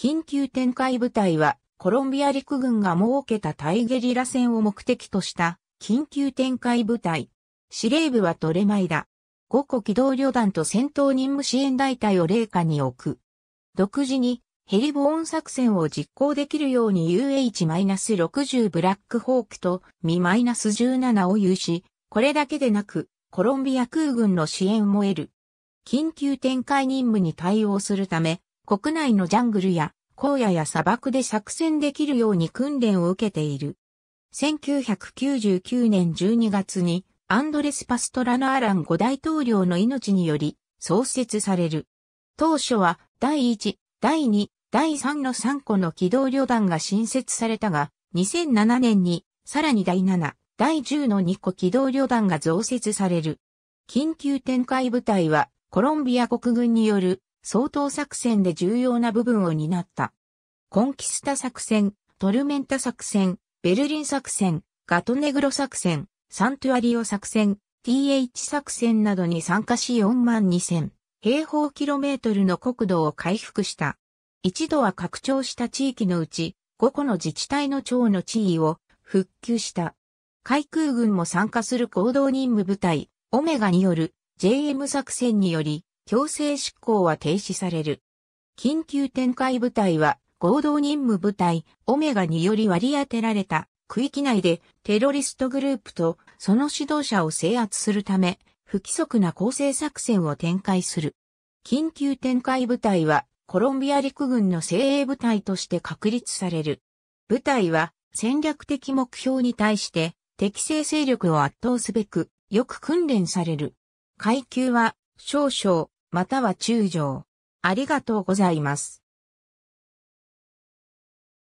緊急展開部隊は、コロンビア陸軍が設けた対ゲリラ戦を目的とした緊急展開部隊。司令部はトレマイだ。5個機動旅団と戦闘任務支援大隊を霊下に置く。独自にヘリボーン作戦を実行できるように UH-60 ブラックホークとミ -17 を有し、これだけでなくコロンビア空軍の支援も得る。緊急展開任務に対応するため、国内のジャングルや荒野や砂漠で作戦できるように訓練を受けている。1999年12月にアンドレス・パストラナアラン5大統領の命により創設される。当初は第1、第2、第3の3個の機動旅団が新設されたが、2007年にさらに第7、第10の2個機動旅団が増設される。緊急展開部隊はコロンビア国軍による総統作戦で重要な部分を担った。コンキスタ作戦、トルメンタ作戦、ベルリン作戦、ガトネグロ作戦、サントゥアリオ作戦、TH 作戦などに参加し4万2000平方キロメートルの国土を回復した。一度は拡張した地域のうち5個の自治体の長の地位を復旧した。海空軍も参加する行動任務部隊、オメガによる JM 作戦により強制執行は停止される。緊急展開部隊は合同任務部隊オメガにより割り当てられた区域内でテロリストグループとその指導者を制圧するため不規則な構成作戦を展開する。緊急展開部隊はコロンビア陸軍の精鋭部隊として確立される。部隊は戦略的目標に対して適正勢力を圧倒すべくよく訓練される。階級は少々または中将。ありがとうございます。